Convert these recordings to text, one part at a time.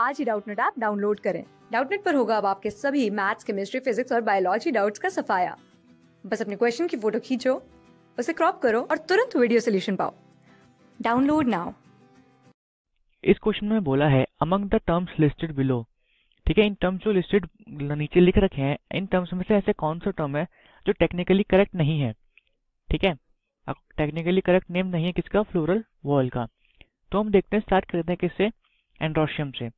आज ही Doubtnut app download करें डाउटनेट पर होगा अब आपके सभी मैथ्स केमिस्ट्री फिजिक्स और बायोलॉजी डाउट्स का सफाया बस अपने क्वेश्चन की फोटो खींचो उसे क्रॉप करो और तुरंत वीडियो सोल्यूशन पाओ डाउनलोड नाउ इस क्वेश्चन में बोला है among the terms listed below ठीक है इन टर्म्स जो लिस्टेड नीचे लिख रखे हैं इन टर्म्स में से ऐसे कौन सा टर्म है जो टेक्निकली करेक्ट नहीं है ठीक है टेक्निकली करेक्ट नेम नहीं है किसका फ्लोरल वॉल का तो हम देखते हैं स्टार्ट करते हैं किससे एंड्रोशियम से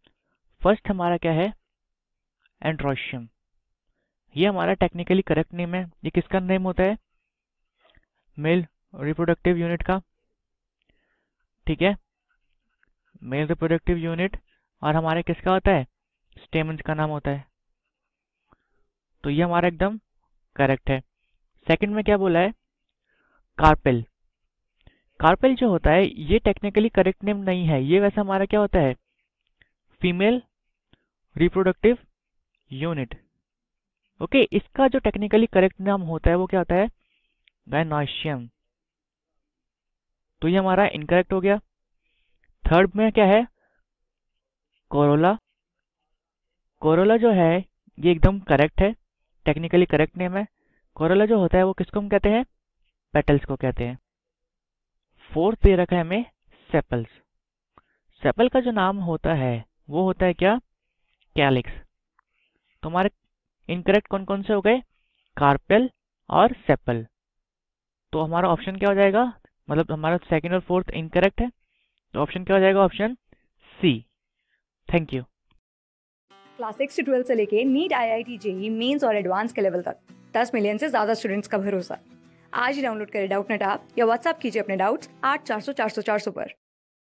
फर्स्ट हमारा क्या है एंड्रोशियम ये हमारा टेक्निकली करेक्ट नेम है ये किसका नेम होता है मेल रिप्रोडक्टिव यूनिट का ठीक है मेल रिप्रोडक्टिव यूनिट और हमारे किसका होता है स्टेमन्स का नाम होता है तो ये हमारा एकदम करेक्ट है सेकंड में क्या बोला है कार्पेल कार्पेल जो होता है ये टेक्निकली करेक्ट नेम नहीं है ये वैसे हमारा क्या होता है फीमेल रिप्रोडक्टिव यूनिट ओके इसका जो टेक्निकली करेक्ट नाम होता है वो क्या होता है गायनाशियम तो ये हमारा इनकरेक्ट हो गया थर्ड में क्या है कोरोला कोरोला जो है ये एकदम करेक्ट है टेक्निकली करेक्ट नेम है कोरोला जो होता है वो किसको हम कहते हैं पेटल्स को कहते हैं फोर्थ दे रखा है हमें सेपल्स सेपल का जो नाम होता है वो होता है क्या कैलिक्स तो हमारे इनकरेक्ट कौन कौन से हो गए कार्पेल और सेपल तो हमारा ऑप्शन क्या हो जाएगा मतलब हमारा सेकेंड और फोर्थ इनकरेक्ट है तो ऑप्शन क्या हो जाएगा option C thank you class six twelfth से लेके NEET I I T JEE mains और एडवांस के लेवल तक दस मिलियन से ज्यादा स्टूडेंट्स का भरोसा आज ही डाउनलोड करें डाउट नेट आप या व्हाट्सअप कीजिए अपने डाउट्स आठ चार सौ चार सौ चार सौ पर